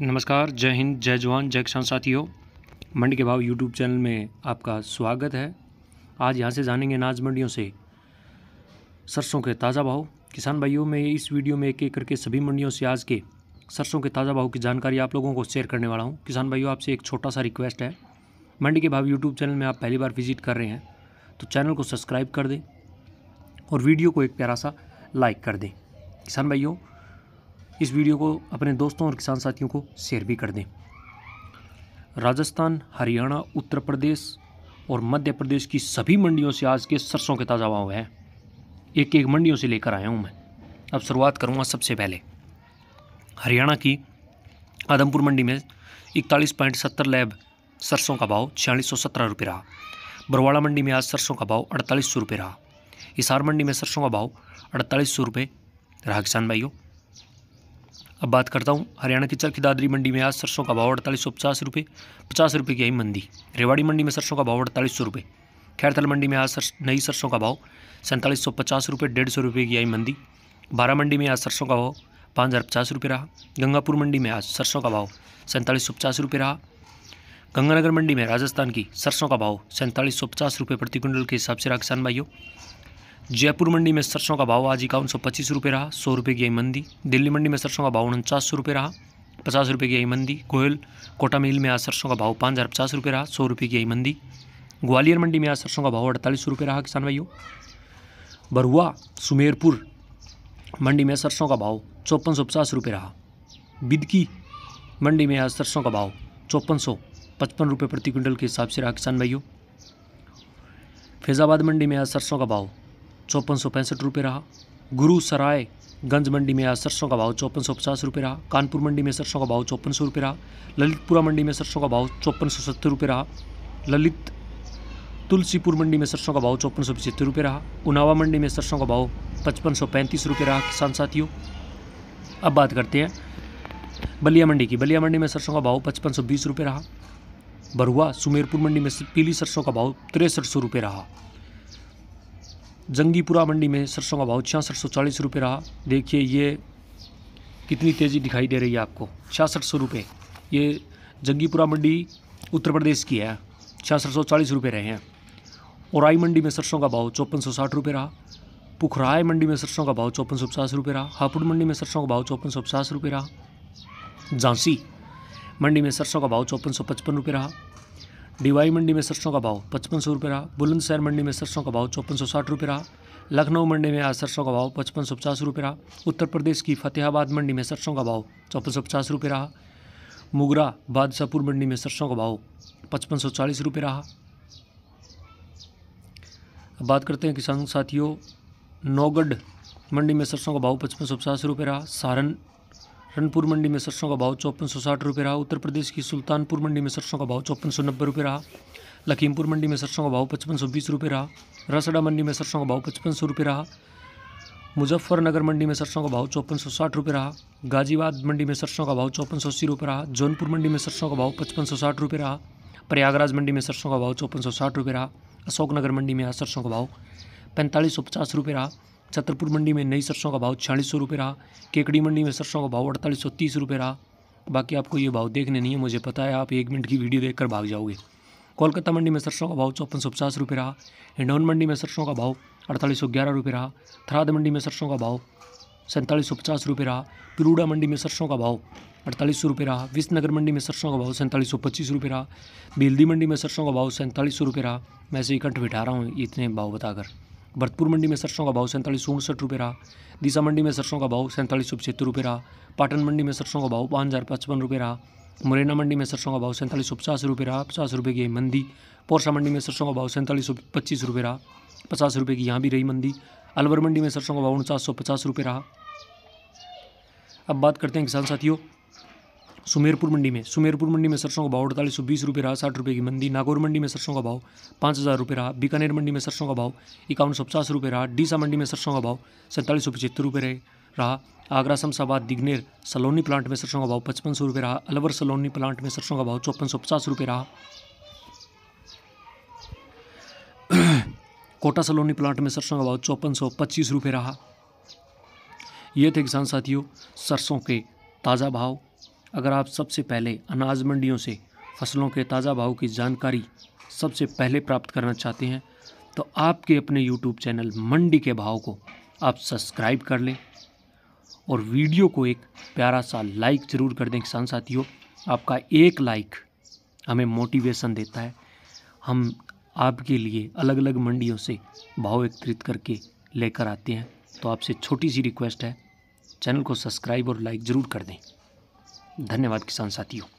नमस्कार जय हिंद जय जवान जय किसान साथियों मंडी के भाव यूट्यूब चैनल में आपका स्वागत है आज यहाँ से जानेंगे अनाज मंडियों से सरसों के ताज़ा भाव किसान भाइयों में इस वीडियो में एक एक करके सभी मंडियों से आज के सरसों के ताज़ा भाव की जानकारी आप लोगों को शेयर करने वाला हूँ किसान भाइयों आपसे एक छोटा सा रिक्वेस्ट है मंडी के भाव यूट्यूब चैनल में आप पहली बार विजिट कर रहे हैं तो चैनल को सब्सक्राइब कर दें और वीडियो को एक प्यारा सा लाइक कर दें किसान भाइयों इस वीडियो को अपने दोस्तों और किसान साथियों को शेयर भी कर दें राजस्थान हरियाणा उत्तर प्रदेश और मध्य प्रदेश की सभी मंडियों से आज के सरसों के ताज़ा भाव हैं एक एक मंडियों से लेकर आया हूँ मैं अब शुरुआत करूँगा सबसे पहले हरियाणा की आदमपुर मंडी में इकतालीस पॉइंट सत्तर लैब सरसों का भाव छियालीस सौ सत्रह रुपये रहा बरवाड़ा मंडी में आज सरसों का भाव अड़तालीस सौ रुपये रहा हिसार मंडी में सरसों का भाव अड़तालीस सौ रुपये रहा किसान भाइयों अब बात करता हूँ हरियाणा की चरखी दादरी मंडी में आज सरसों का भाव अड़तालीस सौ पचास रुपये पचास रुपये की आई मंदी रेवाड़ी मंडी में सरसों का भाव अड़तालीस सौ रुपये खैरथल मंडी में आज सर नई सरसों का भाव सैंतालीस सौ पचास रुपये डेढ़ सौ रुपये की आई मंदी बारह मंडी में आज सरसों का भाव पाँच हज़ार पचास रुपये रहा गंगापुर मंडी में आज सरसों का भाव सैंतालीस सौ पचास रुपये रहा गंगानगर मंडी में राजस्थान की सरसों का भाव सैंतालीस सौ पचास रुपये प्रति क्विंटल के हिसाब से रहा किसान भाइयों जयपुर मंडी में सरसों का भाव आज इक्यावन सौ पच्चीस रुपये रहा सौ रुपये की आई मंदी दिल्ली मंडी में सरसों का भाव उनचास सौ रुपये रहा पचास रुपये की आई मंदी गोयल कोटा मिल में आज सरसों का भाव पाँच हज़ार पचास रुपये रहा सौ रुपये की आई मंदी ग्वालियर मंडी में आज सरसों का भाव अड़तालीस सौ रुपये रहा किसान भाइयों बरुआ सुमेरपुर मंडी में सरसों का भाव चौपन सौ पचास रुपये रहा बिदकी मंडी में आज सरसों का भाव चौपन सौ पचपन रुपये प्रति क्विंटल के हिसाब से रहा किसान भाइयों फैज़ाबाद मंडी में आज सरसों का भाव चौपन सौ पैंसठ रुपये रहा गुरु सराय गंज मंडी में आज सरसों का भाव चौपन सौ पचास रुपये रहा कानपुर मंडी में सरसों का भाव चौपन सौ रुपये रहा ललितपुरा मंडी में सरसों का भाव चौपन सौ सत्तर रुपये रहा ललित तुलसीपुर मंडी में सरसों का भाव चौपन सौ पचहत्तर रुपये रहा उनावा मंडी में सरसों का भाव पचपन सौ पैंतीस रुपये रहा किसान साथियों अब बात करते हैं बलिया मंडी की बलिया मंडी में सरसों का भाव पचपन सौ बीस रुपये रहा बरुआ सुमेरपुर मंडी में पीली सरसों का भाव तिरसठ सौ रुपये रहा जंगीपुरा मंडी में सरसों का भाव छियासठ सौ चालीस रुपये रहा देखिए ये कितनी तेज़ी दिखाई दे रही है आपको छियासठ सौ रुपये ये जंगीपुरा मंडी उत्तर प्रदेश की है छियासठ सौ चालीस रुपये रहे हैं आई मंडी में सरसों का भाव चौपन सौ साठ रुपये रहा पुखराय मंडी में सरसों का भाव चौपन सौ पचास रुपये रहा हापुड़ मंडी में सरसों का भाव चौपन सौ पचास रुपये रहा झांसी मंडी में सरसों का भाव चौपन सौ पचपन रुपये रहा डिवाई मंडी में सरसों का भाव पचपन सौ रुपये रहा बुलंदशहर मंडी में सरसों का भाव चौपन सौ साठ रुपये रहा लखनऊ मंडी में आज सरसों का भाव पचपन सौ पचास रुपये रहा उत्तर प्रदेश की फतेहाबाद मंडी में सरसों का भाव चौपन सौ पचास रुपये रहा मुगरा बादशाहपुर मंडी में सरसों का भाव पचपन सौ चालीस रुपये रहा बात करते हैं किसान साथियों नौगढ़ मंडी में सरसों का भाव पचपन सौ पचास रुपये रहा सारण रनपुर मंडी में सरसों का भाव चौपन सौ साठ रुपये रहा उत्तर प्रदेश की सुल्तानपुर मंडी में सरसों का भाव चौपन सौ नब्बे रुपये रहा लखीमपुर मंडी में सरसों का भाव पचपन सौ बीस रुपये रहा रसड़ा मंडी में सरसों का भाव पचपन सौ रुपये रहा मुजफ्फरनगर मंडी में सरसों का भाव चौपन सौ साठ रुपये रहा गाज़ीबाद मंडी में सरसों का भाव चौपन सौ अस्सी रुपये रहा जौनपुर मंडी में सरसों का भाव पचपन सौ साठ रुपये रहा प्रयागराज मंडी में सरसों का भाव चौपन सौ साठ रुपये रहा अशोकनगर मंडी में सरसों का भाव पैंतालीस सौ पचास रुपये रहा छतरपुर मंडी में नई सरसों का भाव छियालीस सौ रहा केकड़ी मंडी में सरसों का भाव अड़तालीस सौ तीस रुपये रहा बाकी आपको ये भाव देखने नहीं है मुझे पता है आप एक मिनट की वीडियो देखकर भाग जाओगे कोलकाता मंडी में सरसों का भाव चौपन सौ पचास रुपये रहा हिंडौन मंडी में सरसों का भाव अड़तालीस सौ ग्यारह रुपये रहा थराद मंडी में सरसों का भाव सैंतालीस सौ पचास रुपये रहा पिरूडा मंडी में सरसों का भाव अड़तालीस सौ रुपये रहा विसनगर मंडी में सरसों का भाव सैंतालीस सौ पच्चीस रुपये रहा बेल्दी मंडी में सरसों का भाव सैंतालीस सौ रुपये रहा मैं से इकट्ठ बिठा रहा हूँ इतने भाव बताकर भरतपुर मंडी में सरसों का भाव सैंतालीस सौ उनसठ रुपये रहा दिशा मंडी में सरसों का भाव सैंतालीस सौ पचहत्तर रुपये रहा पाटन मंडी में सरसों का भाव पाँच हज़ार पचपन रुपये रहा मुरैना मंडी में सरसों का भाव सैंतालीस सौ पचास रुपये रहा पचास रुपये की मंदी पौरसा मंडी में सरसों का भाव सैंतालीस सौ पच्चीस रुपये रहा पचास रुपये की यहाँ भी रही मंदी अलवर मंडी में सरसों का भाव उनचास सौ पचास रुपये रहा अब बात करते हैं किसान साथियों सुमेरपुर मंडी में सुमेरपुर मंडी में सरसों का भाव अड़तालीस सौ बीस रुपये रहा साठ रुपये की मंदी नागौर मंडी में सरसों का भाव पाँच हज़ार रुपये रहा बीकानेर मंडी में सरसों का भाव इक्यावन सौ पचास रुपये रहा डीसा मंडी में सरसों का भाव सैंतालीस सौ पचहत्तर रुपये रहा आगरा शमशाबाद दिग्नेर सलोनी प्लांट में सरसों का भाव पचपन सौ रुपये रहा अलवर सलोनी प्लांट में सरसों का भाव चौपन सौ पचास रुपये रहा कोटा सलोनी प्लांट में सरसों का भाव चौपन सौ पच्चीस रुपये रहा ये थे किसान साथियों सरसों के ताज़ा भाव अगर आप सबसे पहले अनाज मंडियों से फसलों के ताज़ा भाव की जानकारी सबसे पहले प्राप्त करना चाहते हैं तो आपके अपने यूट्यूब चैनल मंडी के भाव को आप सब्सक्राइब कर लें और वीडियो को एक प्यारा सा लाइक ज़रूर कर दें किसान साथियों आपका एक लाइक हमें मोटिवेशन देता है हम आपके लिए अलग अलग मंडियों से भाव एकत्रित करके लेकर आते हैं तो आपसे छोटी सी रिक्वेस्ट है चैनल को सब्सक्राइब और लाइक ज़रूर कर दें धन्यवाद किसान साथियों